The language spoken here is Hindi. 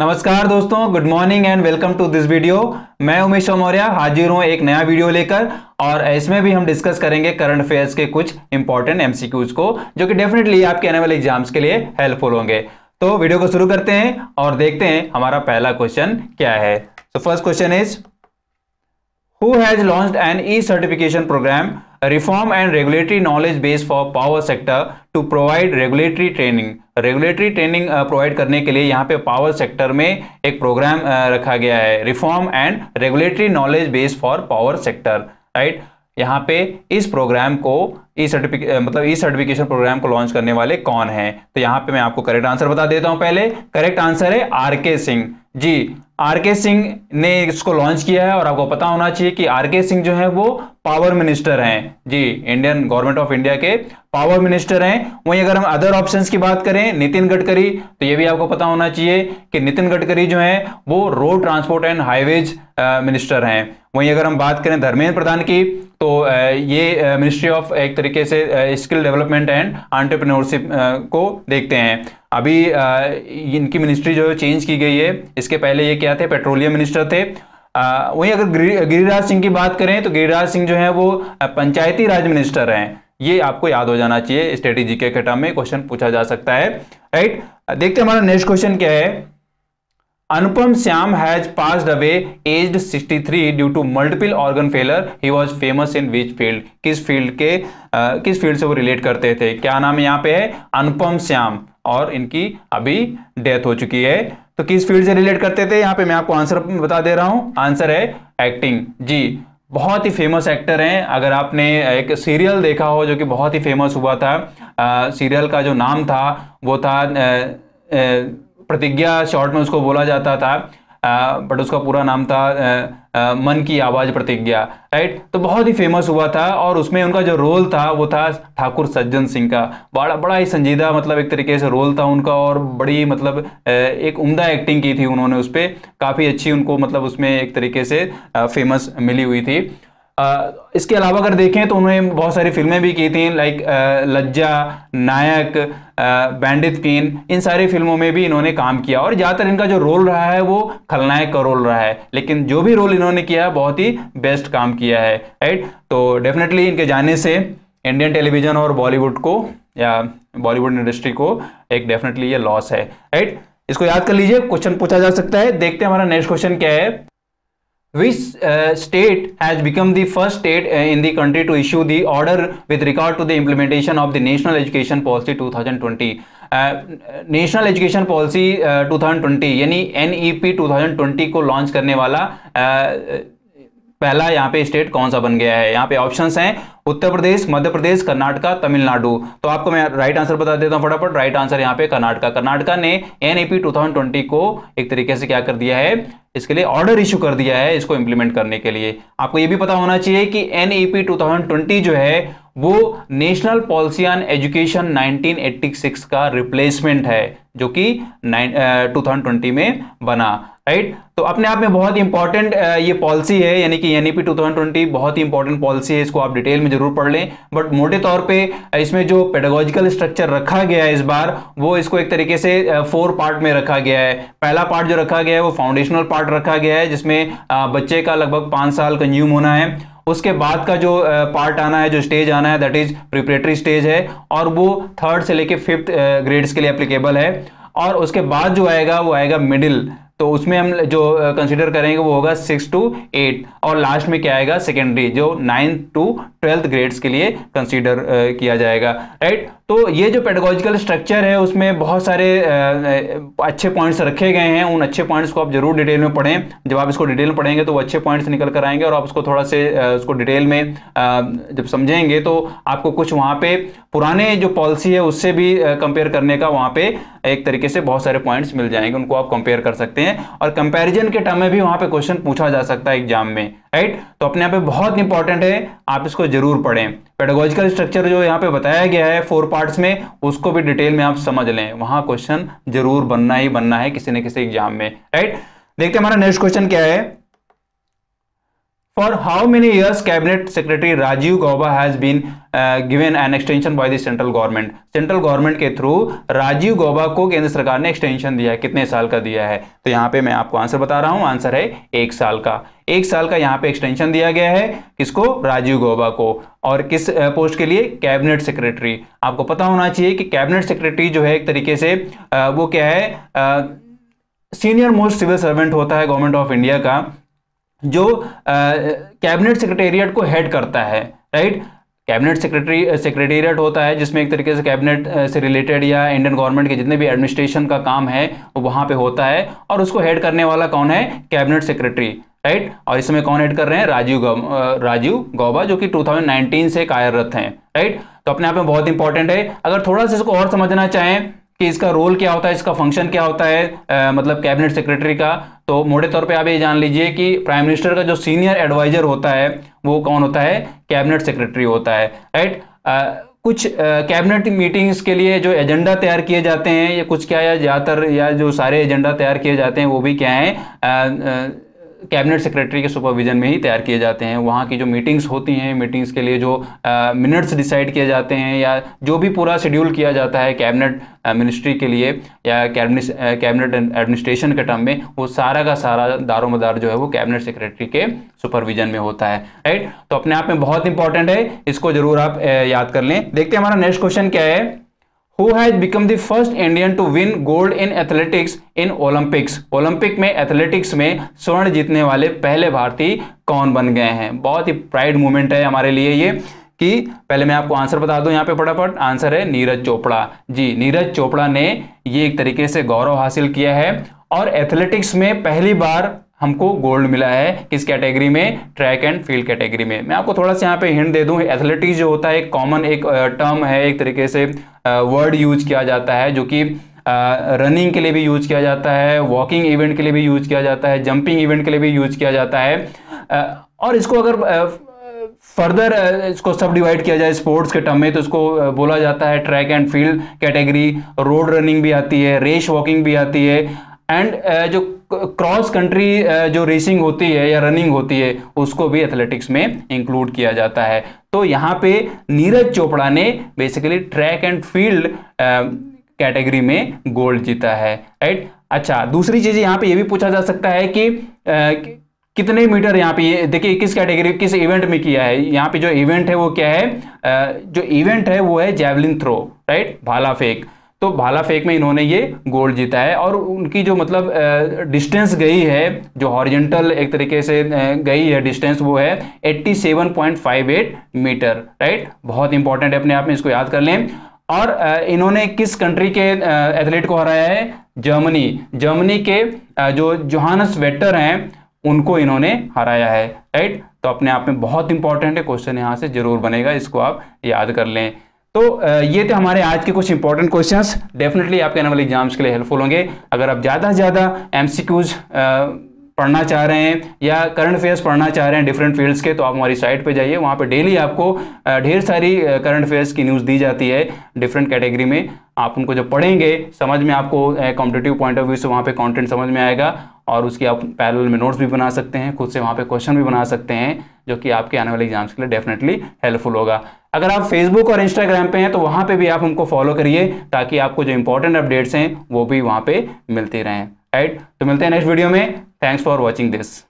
नमस्कार दोस्तों good morning and welcome to this video मैं उमेश मौर्य हाजिर हूं एक नया वीडियो लेकर और इसमें भी हम डिस्कस करेंगे करंट अफेयर्स के कुछ इंपॉर्टेंट एमसीक्यूज को जो कि डेफिनेटली आपके आने वाले एग्जाम्स के लिए हेल्पफुल होंगे तो वीडियो को शुरू करते हैं और देखते हैं हमारा पहला क्वेश्चन क्या है so first question is who has launch an e certification program reform and regulatory knowledge base for power sector to provide regulatory training regulatory training provide करने के लिए यहाँ पे पावर सेक्टर में एक प्रोग्राम uh, रखा गया है reform and regulatory knowledge base for power sector right यहाँ पे इस प्रोग्राम को ई सर्टिफिकेट uh, मतलब ई सर्टिफिकेशन प्रोग्राम को लॉन्च करने वाले कौन हैं तो यहाँ पे मैं आपको करेक्ट आंसर बता देता हूँ पहले करेक्ट आंसर है आर के सिंह जी आर के सिंह ने इसको लॉन्च किया है और आपको पता होना चाहिए कि आर के सिंह जो है वो पावर मिनिस्टर हैं जी इंडियन गवर्नमेंट ऑफ इंडिया के पावर मिनिस्टर हैं वहीं अगर हम अदर ऑप्शंस की बात करें नितिन गडकरी तो ये भी आपको पता होना चाहिए कि नितिन गडकरी जो है वो road transport and highways minister हैं वहीं अगर हम बात करें धर्मेंद्र प्रधान की तो ये मिनिस्ट्री ऑफ एक तरीके से स्किल डेवलपमेंट एंड आंट्रप्रनोरशिप को देखते हैं अभी इनकी मिनिस्ट्री जो है चेंज की गई है इसके पहले ये क्या थे पेट्रोलियम मिनिस्टर थे वहीं अगर गिरिराज सिंह की बात करें तो गिरिराज सिंह जो है वो पंचायती राज मिनिस्टर हैं ये आपको याद हो जाना चाहिए स्ट्रेटेजी के टर्म में क्वेश्चन पूछा जा सकता है राइट देखते हमारा नेक्स्ट क्वेश्चन क्या है Anupam Shyam has pass away aged 63 due to multiple organ failure he was famous in which field किस फील्ड के आ, किस फील्ड से वो रिलेट करते थे क्या नाम है यहाँ पे है अनुपम श्याम और इनकी अभी डेथ हो चुकी है तो किस फील्ड से रिलेट करते थे यहाँ पे मैं आपको आंसर बता दे रहा हूँ आंसर है एक्टिंग जी बहुत ही फेमस एक्टर हैं अगर आपने एक सीरियल देखा हो जो कि बहुत ही फेमस हुआ था आ, सीरियल का जो नाम था वो था प्रतिज्ञा शॉर्ट में उसको बोला जाता था बट उसका पूरा नाम था आ, मन की आवाज़ प्रतिज्ञा राइट तो बहुत ही फेमस हुआ था और उसमें उनका जो रोल था वो था ठाकुर सज्जन सिंह का बड़ा बड़ा ही संजीदा मतलब एक तरीके से रोल था उनका और बड़ी मतलब एक उम्दा एक्टिंग की थी उन्होंने उस पर काफ़ी अच्छी उनको मतलब उसमें एक तरीके से फेमस मिली हुई थी इसके अलावा अगर देखें तो उन्होंने बहुत सारी फिल्में भी की थी लाइक लज्जा नायक बैंडित कीन इन सारी फिल्मों में भी इन्होंने काम किया और ज़्यादातर इनका जो रोल रहा है वो खलनायक का रोल रहा है लेकिन जो भी रोल इन्होंने किया है बहुत ही बेस्ट काम किया है राइट तो डेफिनेटली इनके जाने से इंडियन टेलीविज़न और बॉलीवुड को या बॉलीवुड इंडस्ट्री को एक डेफिनेटली ये लॉस है राइट इसको याद कर लीजिए क्वेश्चन पूछा जा सकता है देखते हैं हमारा नेक्स्ट क्वेश्चन क्या है Which uh, state has become the first state uh, in the country to issue the order with regard to the implementation of the National Education Policy 2020? National education policy 2020 यानी एन 2020 को लॉन्च करने वाला uh, पहला यहाँ पे स्टेट कौन सा बन गया है यहाँ पे ऑप्शंस हैं उत्तर प्रदेश मध्य प्रदेश कर्नाटका तमिलनाडु तो आपको मैं राइट आंसर बता देता हूँ फटाफट राइट आंसर यहाँ पे कर्नाटका कर्नाटका ने एनएपी 2020 को एक तरीके से क्या कर दिया है इसके लिए ऑर्डर इश्यू कर दिया है इसको इंप्लीमेंट करने के लिए आपको ये भी पता होना चाहिए कि एन 2020 जो है वो नेशनल पॉलिसी ऑन एजुकेशन 1986 का रिप्लेसमेंट है जो कि टू थाउजेंड ट्वेंटी में बना राइट तो अपने आप में बहुत इंपॉर्टेंट ये पॉलिसी है यानी कि एन टू थाउजेंड ट्वेंटी बहुत ही इंपॉर्टेंट पॉलिसी है इसको आप डिटेल में जरूर पढ़ लें बट मोटे तौर पे इसमें जो पेडागोजिकल स्ट्रक्चर रखा गया है इस बार वो इसको एक तरीके से फोर पार्ट में रखा गया है पहला पार्ट जो रखा गया है वो फाउंडेशनल पार्ट रखा गया है जिसमें बच्चे का लगभग पांच साल कंज्यूम होना है उसके बाद का जो पार्ट आना है जो स्टेज आना है दैट इज प्रिपरेटरी स्टेज है और वो थर्ड से लेके फिफ्थ ग्रेड्स के लिए एप्लीकेबल है और उसके बाद जो आएगा वो आएगा मिडिल तो उसमें हम जो कंसिडर करेंगे वो होगा सिक्स टू एट और लास्ट में क्या आएगा सेकेंडरी जो नाइन्थ टू ट्वेल्थ ग्रेड्स के लिए कंसिडर किया जाएगा राइट right? तो ये जो पेडोलॉजिकल स्ट्रक्चर है उसमें बहुत सारे अच्छे पॉइंट्स रखे गए हैं उन अच्छे पॉइंट्स को आप जरूर डिटेल में पढ़ें जब आप इसको डिटेल में पढ़ेंगे तो वो अच्छे पॉइंट्स निकल कर आएंगे और आप उसको थोड़ा से उसको डिटेल में जब समझेंगे तो आपको कुछ वहाँ पे पुराने जो पॉलिसी है उससे भी कंपेयर करने का वहाँ पे एक तरीके से बहुत सारे पॉइंट्स मिल जाएंगे उनको आप कंपेयर कर सकते हैं और कंपेरिजन के टर्म में भी वहाँ पर क्वेश्चन पूछा जा सकता है एग्जाम में राइट तो अपने आप पे बहुत इंपॉर्टेंट है आप इसको जरूर पढ़ें पेडागोजिकल स्ट्रक्चर जो यहाँ पे बताया गया है फोर पार्ट्स में उसको भी डिटेल में आप समझ लें वहां क्वेश्चन जरूर बनना ही बनना है किसी न किसी एग्जाम में राइट देखते हैं हमारा नेक्स्ट क्वेश्चन क्या है For how many years Cabinet Secretary Rajiv Gauba has been uh, given an extension by the central government? Central के थ्रू राजीव गौबा को केंद्र सरकार ने एक्सटेंशन दिया है कितने साल का दिया है तो यहाँ पे मैं आपको आंसर बता रहा हूँ आंसर है एक साल का एक साल का यहाँ पे एक्सटेंशन दिया गया है किसको राजीव गौबा को और किस पोस्ट uh, के लिए कैबिनेट सेक्रेटरी आपको पता होना चाहिए कि कैबिनेट सेक्रेटरी जो है एक तरीके से uh, वो क्या है सीनियर मोस्ट सिविल सर्वेंट होता है गवर्नमेंट ऑफ इंडिया का जो कैबिनेट सेक्रेटेरिएट को हेड करता है राइट कैबिनेट सेक्रेटरी सेक्रेटेरिएट होता है जिसमें एक तरीके से कैबिनेट से रिलेटेड या इंडियन गवर्नमेंट के जितने भी एडमिनिस्ट्रेशन का काम है वो वहां पे होता है और उसको हेड करने वाला कौन है कैबिनेट सेक्रेटरी राइट और इसमें कौन हेड कर रहे हैं राजीव गौ राजीव गौबा जो कि 2019 से कार्यरत हैं राइट तो अपने आप में बहुत इंपॉर्टेंट है अगर थोड़ा सा इसको और समझना चाहें कि इसका रोल क्या होता है इसका फंक्शन क्या होता है आ, मतलब कैबिनेट सेक्रेटरी का तो मोटे तौर पे आप ये जान लीजिए कि प्राइम मिनिस्टर का जो सीनियर एडवाइजर होता है वो कौन होता है कैबिनेट सेक्रेटरी होता है राइट कुछ कैबिनेट मीटिंग्स के लिए जो एजेंडा तैयार किए जाते हैं या कुछ क्या या ज़्यादातर या जो सारे एजेंडा तैयार किए जाते हैं वो भी क्या है कैबिनेट सेक्रेटरी के सुपरविजन में ही तैयार किए जाते हैं वहाँ की जो मीटिंग्स होती हैं मीटिंग्स के लिए जो मिनट्स डिसाइड किए जाते हैं या जो भी पूरा शेड्यूल किया जाता है कैबिनेट मिनिस्ट्री के लिए या कैबिनेट कैबिनेट एडमिनिस्ट्रेशन के टर्म में वो सारा का सारा दारोमदार जो है वो कैबिनेट सेक्रेटरी के सुपरविजन में होता है राइट तो अपने आप में बहुत इंपॉर्टेंट है इसको जरूर आप याद कर लें देखते हैं हमारा नेक्स्ट क्वेश्चन क्या है who has become the first Indian to win gold in athletics in Olympics. Olympic में एथलेटिक्स में स्वर्ण जीतने वाले पहले भारतीय कौन बन गए हैं बहुत ही प्राइड मूवमेंट है हमारे लिए ये कि पहले मैं आपको आंसर बता दूं यहाँ पे फटाफट आंसर है नीरज चोपड़ा जी नीरज चोपड़ा ने ये एक तरीके से गौरव हासिल किया है और एथलेटिक्स में पहली बार हमको गोल्ड मिला है किस कैटेगरी में ट्रैक एंड फील्ड कैटेगरी में मैं आपको थोड़ा सा यहाँ पे हिंट दे दूँ एथलेटिक्स जो होता है एक कॉमन एक टर्म है एक तरीके से वर्ड यूज किया जाता है जो कि रनिंग के लिए भी यूज किया जाता है वॉकिंग इवेंट के लिए भी यूज किया जाता है जंपिंग इवेंट के लिए भी यूज किया जाता है और इसको अगर फर्दर इसको सब डिवाइड किया जाए स्पोर्ट्स के टर्म में तो इसको बोला जाता है track and field category road running भी आती है रेस वॉकिंग भी आती है एंड uh, जो क्रॉस कंट्री uh, जो रेसिंग होती है या रनिंग होती है उसको भी एथलेटिक्स में इंक्लूड किया जाता है तो यहाँ पे नीरज चोपड़ा ने basically track and field category में गोल्ड जीता है राइट अच्छा दूसरी चीज़ यहाँ पे ये भी पूछा जा सकता है कि uh, कितने मीटर यहाँ पे देखिए किस कैटेगरी किस इवेंट में किया है यहाँ पे जो इवेंट है वो क्या है जो इवेंट है वो है जेवलिन थ्रो राइट भाला फेंक तो भाला फेंक में इन्होंने ये गोल्ड जीता है और उनकी जो मतलब डिस्टेंस गई है जो हॉरिजेंटल एक तरीके से गई है डिस्टेंस वो है 87.58 मीटर राइट बहुत इंपॉर्टेंट है अपने आप में इसको याद कर लें और इन्होंने किस कंट्री के एथलीट को हराया है जर्मनी जर्मनी के जो जोहानस वेटर हैं उनको इन्होंने हराया है राइट तो अपने आप में बहुत इंपॉर्टेंट है क्वेश्चन यहाँ से जरूर बनेगा इसको आप याद कर लें तो ये थे हमारे आज के कुछ इंपॉर्टेंट क्वेश्चंस डेफिनेटली आपके आने वाले एग्जाम्स के लिए हेल्पफुल होंगे अगर आप ज़्यादा से ज़्यादा एम पढ़ना चाह रहे हैं या करंट अफेयर्स पढ़ना चाह रहे हैं डिफरेंट फील्ड्स के तो आप हमारी साइट पे जाइए वहाँ पे डेली आपको ढेर सारी करंट अफेयर्स की न्यूज़ दी जाती है डिफरेंट कैटेगरी में आप उनको जब पढ़ेंगे समझ में आपको कॉम्पिटेटिव पॉइंट ऑफ व्यू से वहाँ पे कंटेंट समझ में आएगा और उसकी आप पैरल में नोट्स भी बना सकते हैं खुद से वहाँ पे क्वेश्चन भी बना सकते हैं जो कि आपके आने वाले एग्जाम्स के लिए डेफिनेटली हेल्पफुल होगा अगर आप फेसबुक और इंस्टाग्राम पे हैं तो वहाँ पे भी आप हमको फॉलो करिए ताकि आपको जो इंपॉर्टेंट अपडेट्स हैं वो भी वहाँ पे मिलती रहें राइट तो मिलते हैं नेक्स्ट वीडियो में थैंक्स फॉर वॉचिंग दिस